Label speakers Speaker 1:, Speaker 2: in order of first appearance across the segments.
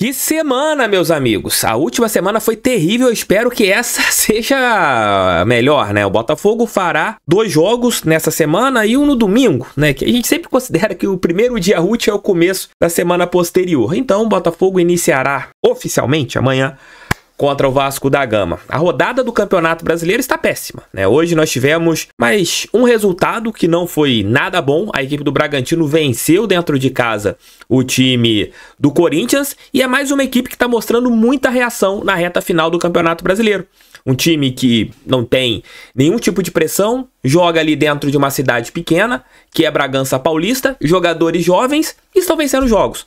Speaker 1: Que semana, meus amigos! A última semana foi terrível, eu espero que essa seja melhor, né? O Botafogo fará dois jogos nessa semana e um no domingo, né? Que a gente sempre considera que o primeiro dia útil é o começo da semana posterior. Então, o Botafogo iniciará oficialmente amanhã contra o Vasco da Gama. A rodada do Campeonato Brasileiro está péssima. Né? Hoje nós tivemos mais um resultado que não foi nada bom. A equipe do Bragantino venceu dentro de casa o time do Corinthians e é mais uma equipe que está mostrando muita reação na reta final do Campeonato Brasileiro. Um time que não tem nenhum tipo de pressão, joga ali dentro de uma cidade pequena, que é Bragança Paulista, jogadores jovens estão vencendo jogos.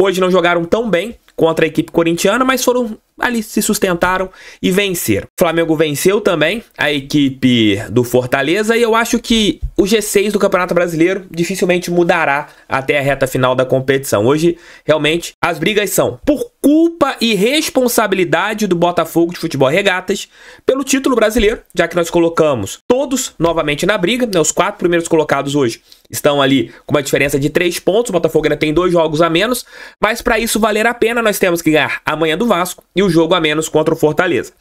Speaker 1: Hoje não jogaram tão bem, contra a equipe corintiana, mas foram ali se sustentaram e venceram. O Flamengo venceu também a equipe do Fortaleza e eu acho que o G6 do Campeonato Brasileiro dificilmente mudará até a reta final da competição. Hoje, realmente, as brigas são por culpa e responsabilidade do Botafogo de Futebol Regatas pelo título brasileiro, já que nós colocamos todos novamente na briga, né? os quatro primeiros colocados hoje estão ali com uma diferença de três pontos, o Botafogo ainda tem dois jogos a menos, mas para isso valer a pena, nós temos que ganhar amanhã do Vasco e o jogo a menos contra o Fortaleza.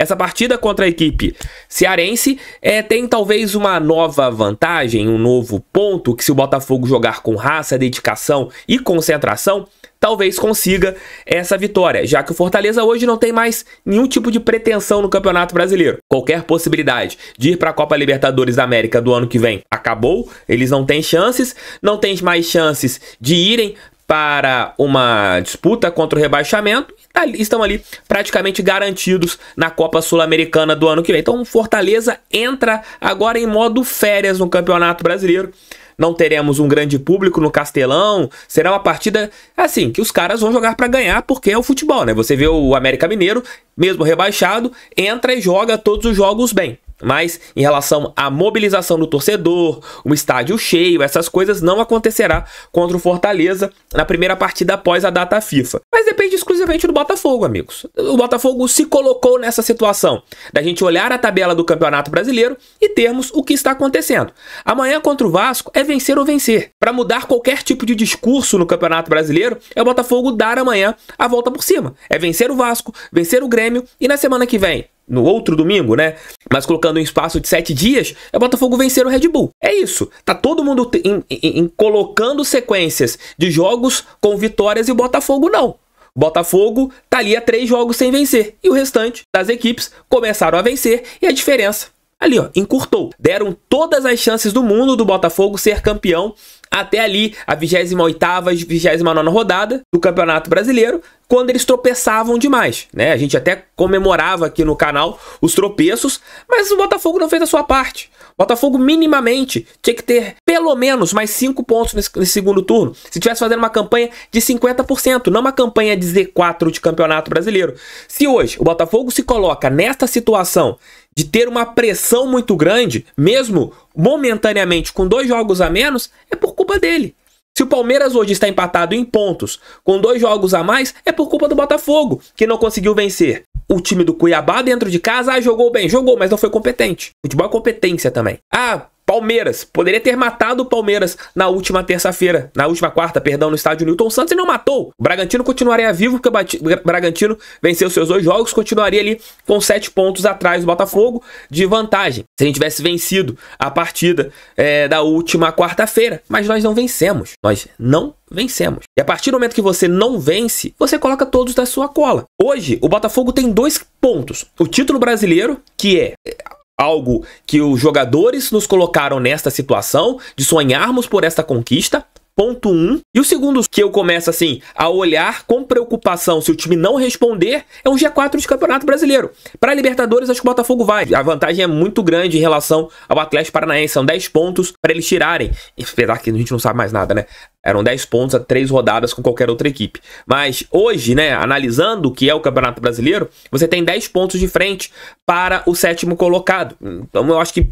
Speaker 1: Essa partida contra a equipe cearense é, tem talvez uma nova vantagem, um novo ponto que se o Botafogo jogar com raça, dedicação e concentração, talvez consiga essa vitória, já que o Fortaleza hoje não tem mais nenhum tipo de pretensão no Campeonato Brasileiro. Qualquer possibilidade de ir para a Copa Libertadores da América do ano que vem acabou, eles não têm chances, não têm mais chances de irem para uma disputa contra o rebaixamento estão ali praticamente garantidos na Copa Sul-Americana do ano que vem. Então, Fortaleza entra agora em modo férias no Campeonato Brasileiro. Não teremos um grande público no Castelão. Será uma partida assim que os caras vão jogar para ganhar, porque é o futebol, né? Você vê o América Mineiro, mesmo rebaixado, entra e joga todos os jogos bem. Mas em relação à mobilização do torcedor, o estádio cheio, essas coisas não acontecerá contra o Fortaleza na primeira partida após a data FIFA. Mas depende exclusivamente do Botafogo, amigos. O Botafogo se colocou nessa situação da gente olhar a tabela do Campeonato Brasileiro e termos o que está acontecendo. Amanhã contra o Vasco é vencer ou vencer. Para mudar qualquer tipo de discurso no Campeonato Brasileiro, é o Botafogo dar amanhã a volta por cima. É vencer o Vasco, vencer o Grêmio e na semana que vem no outro domingo, né? Mas colocando um espaço de sete dias, é o Botafogo vencer o Red Bull. É isso. Tá todo mundo em, em, em colocando sequências de jogos com vitórias e o Botafogo não. Botafogo tá ali a três jogos sem vencer e o restante das equipes começaram a vencer e a diferença ali, ó, encurtou. Deram todas as chances do mundo do Botafogo ser campeão até ali a 28ª e 29 rodada do Campeonato Brasileiro, quando eles tropeçavam demais, né? A gente até comemorava aqui no canal os tropeços, mas o Botafogo não fez a sua parte. O Botafogo minimamente tinha que ter pelo menos mais 5 pontos nesse, nesse, segundo turno, se tivesse fazendo uma campanha de 50%, não uma campanha de Z4 de Campeonato Brasileiro. Se hoje o Botafogo se coloca nesta situação de ter uma pressão muito grande, mesmo momentaneamente com dois jogos a menos, é por culpa dele. Se o Palmeiras hoje está empatado em pontos, com dois jogos a mais, é por culpa do Botafogo, que não conseguiu vencer. O time do Cuiabá dentro de casa ah, jogou bem, jogou, mas não foi competente. Futebol é competência também. Ah, Palmeiras. Poderia ter matado o Palmeiras na última terça-feira, na última quarta, perdão, no estádio Newton Santos e não matou. O Bragantino continuaria vivo porque o Bragantino venceu seus dois jogos, continuaria ali com sete pontos atrás do Botafogo de vantagem. Se a gente tivesse vencido a partida é, da última quarta-feira, mas nós não vencemos. Nós não vencemos. E a partir do momento que você não vence, você coloca todos da sua cola. Hoje, o Botafogo tem dois pontos: o título brasileiro, que é algo que os jogadores nos colocaram nesta situação, de sonharmos por esta conquista, ponto 1. Um. E o segundo que eu começo assim a olhar com preocupação se o time não responder é um G4 de Campeonato Brasileiro. Para Libertadores, acho que o Botafogo vai. A vantagem é muito grande em relação ao Atlético Paranaense, são 10 pontos para eles tirarem. Apesar que a gente não sabe mais nada, né? Eram 10 pontos a 3 rodadas com qualquer outra equipe. Mas hoje, né, analisando o que é o Campeonato Brasileiro, você tem 10 pontos de frente para o sétimo colocado. Então eu acho que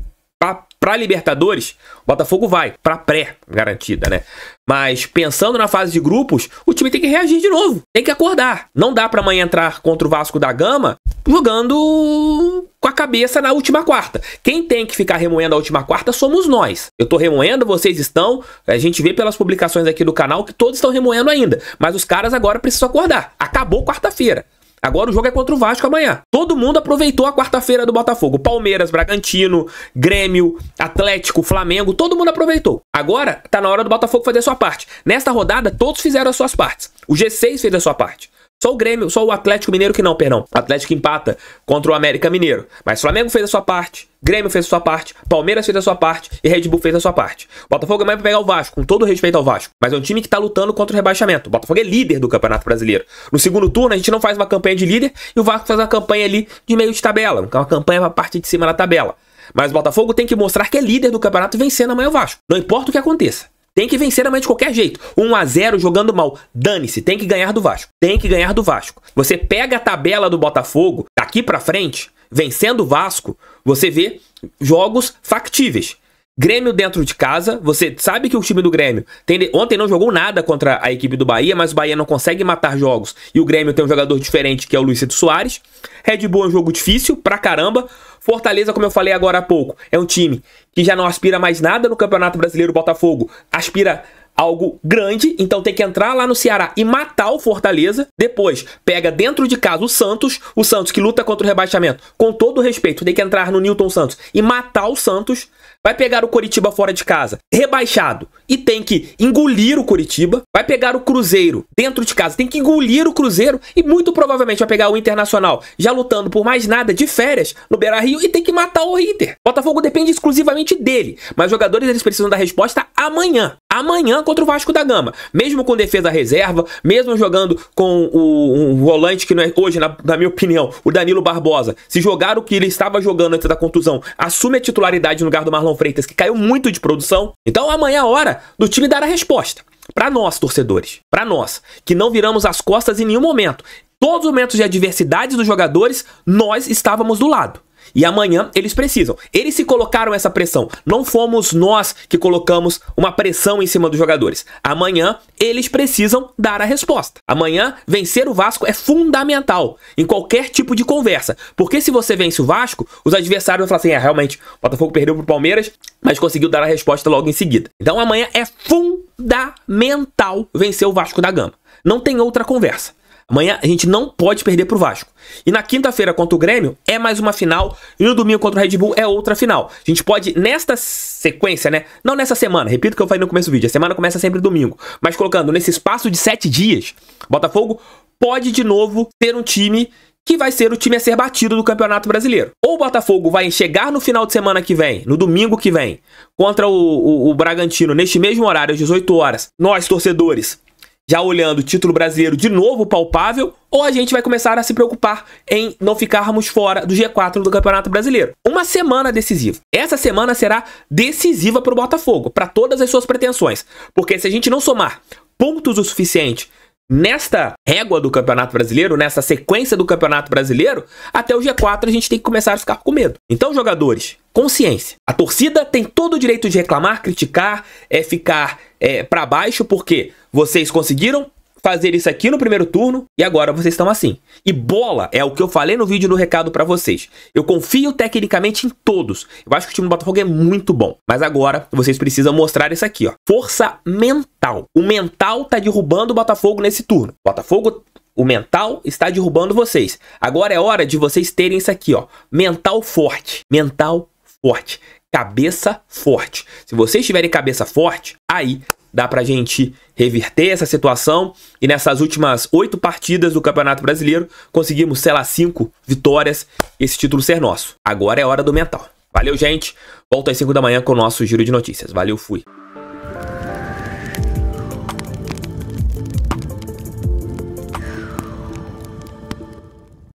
Speaker 1: para Libertadores, o Botafogo vai para pré garantida, né? Mas pensando na fase de grupos, o time tem que reagir de novo, tem que acordar. Não dá para amanhã entrar contra o Vasco da Gama jogando com a cabeça na última quarta. Quem tem que ficar remoendo a última quarta somos nós. Eu tô remoendo, vocês estão. A gente vê pelas publicações aqui do canal que todos estão remoendo ainda, mas os caras agora precisam acordar. Acabou quarta-feira. Agora o jogo é contra o Vasco amanhã. Todo mundo aproveitou a quarta-feira do Botafogo. Palmeiras, Bragantino, Grêmio, Atlético, Flamengo, todo mundo aproveitou. Agora tá na hora do Botafogo fazer a sua parte. Nesta rodada, todos fizeram as suas partes. O G6 fez a sua parte. Só o Grêmio, só o Atlético Mineiro que não, perdão. O Atlético empata contra o América Mineiro. Mas Flamengo fez a sua parte, Grêmio fez a sua parte, Palmeiras fez a sua parte e Red Bull fez a sua parte. O Botafogo é mais pra pegar o Vasco, com todo respeito ao Vasco. Mas é um time que tá lutando contra o rebaixamento. O Botafogo é líder do Campeonato Brasileiro. No segundo turno, a gente não faz uma campanha de líder e o Vasco faz uma campanha ali de meio de tabela. Uma então, campanha pra parte de cima da tabela. Mas o Botafogo tem que mostrar que é líder do campeonato vencendo amanhã o Vasco. Não importa o que aconteça. Tem que vencer amanhã de qualquer jeito. 1 a 0 jogando mal. Dane-se, tem que ganhar do Vasco. Tem que ganhar do Vasco. Você pega a tabela do Botafogo daqui para frente, vencendo o Vasco, você vê jogos factíveis. Grêmio dentro de casa, você sabe que o time do Grêmio tem, ontem não jogou nada contra a equipe do Bahia, mas o Bahia não consegue matar jogos e o Grêmio tem um jogador diferente que é o Luiz Cito Soares. Red Bull é um jogo difícil pra caramba. Fortaleza, como eu falei agora há pouco, é um time que já não aspira mais nada no Campeonato Brasileiro Botafogo, aspira algo grande, então tem que entrar lá no Ceará e matar o Fortaleza. Depois pega dentro de casa o Santos, o Santos que luta contra o rebaixamento. Com todo respeito, tem que entrar no Newton Santos e matar o Santos vai pegar o Coritiba fora de casa, rebaixado, e tem que engolir o Coritiba, vai pegar o Cruzeiro dentro de casa, tem que engolir o Cruzeiro e muito provavelmente vai pegar o Internacional já lutando por mais nada de férias no Beira-Rio e tem que matar o Inter. Botafogo depende exclusivamente dele, mas os jogadores eles precisam da resposta amanhã. Amanhã contra o Vasco da Gama, mesmo com defesa reserva, mesmo jogando com o um volante que não é, hoje, na, na minha opinião, o Danilo Barbosa, se jogar o que ele estava jogando antes da contusão, assume a titularidade no lugar do Marlon João Freitas, que caiu muito de produção. Então amanhã é hora do time dar a resposta. Para nós, torcedores, para nós, que não viramos as costas em nenhum momento. Todos os momentos de adversidade dos jogadores, nós estávamos do lado. E amanhã eles precisam. Eles se colocaram essa pressão. Não fomos nós que colocamos uma pressão em cima dos jogadores. Amanhã eles precisam dar a resposta. Amanhã vencer o Vasco é fundamental em qualquer tipo de conversa. Porque se você vence o Vasco, os adversários vão falar assim: é, realmente, o Botafogo perdeu pro Palmeiras, mas conseguiu dar a resposta logo em seguida. Então amanhã é fundamental vencer o Vasco da Gama. Não tem outra conversa. Amanhã a gente não pode perder pro Vasco. E na quinta-feira contra o Grêmio é mais uma final. E no domingo contra o Red Bull é outra final. A gente pode, nesta sequência, né? Não nessa semana, repito que eu falei no começo do vídeo. A semana começa sempre domingo. Mas colocando nesse espaço de sete dias, Botafogo pode de novo ter um time que vai ser o time a ser batido do Campeonato Brasileiro. Ou o Botafogo vai chegar no final de semana que vem, no domingo que vem, contra o, o, o Bragantino, neste mesmo horário, às 18 horas. Nós, torcedores, já olhando o título brasileiro de novo palpável, ou a gente vai começar a se preocupar em não ficarmos fora do G4 do Campeonato Brasileiro. Uma semana decisiva. Essa semana será decisiva para o Botafogo, para todas as suas pretensões, porque se a gente não somar pontos o suficiente nesta régua do Campeonato Brasileiro, nessa sequência do Campeonato Brasileiro, até o G4 a gente tem que começar a ficar com medo. Então, jogadores, consciência. A torcida tem todo o direito de reclamar, criticar, é ficar é, para baixo, porque vocês conseguiram fazer isso aqui no primeiro turno e agora vocês estão assim. E bola é o que eu falei no vídeo no recado para vocês. Eu confio tecnicamente em todos. Eu acho que o time do Botafogo é muito bom, mas agora vocês precisam mostrar isso aqui, ó. Força mental. O mental tá derrubando o Botafogo nesse turno. O Botafogo o mental está derrubando vocês. Agora é hora de vocês terem isso aqui, ó. Mental forte. Mental forte. Cabeça forte. Se vocês tiverem cabeça forte, aí dá pra gente reverter essa situação. E nessas últimas oito partidas do Campeonato Brasileiro, conseguimos, sei lá, cinco vitórias. Esse título ser nosso. Agora é hora do mental. Valeu, gente. Volto às cinco da manhã com o nosso giro de notícias. Valeu, fui.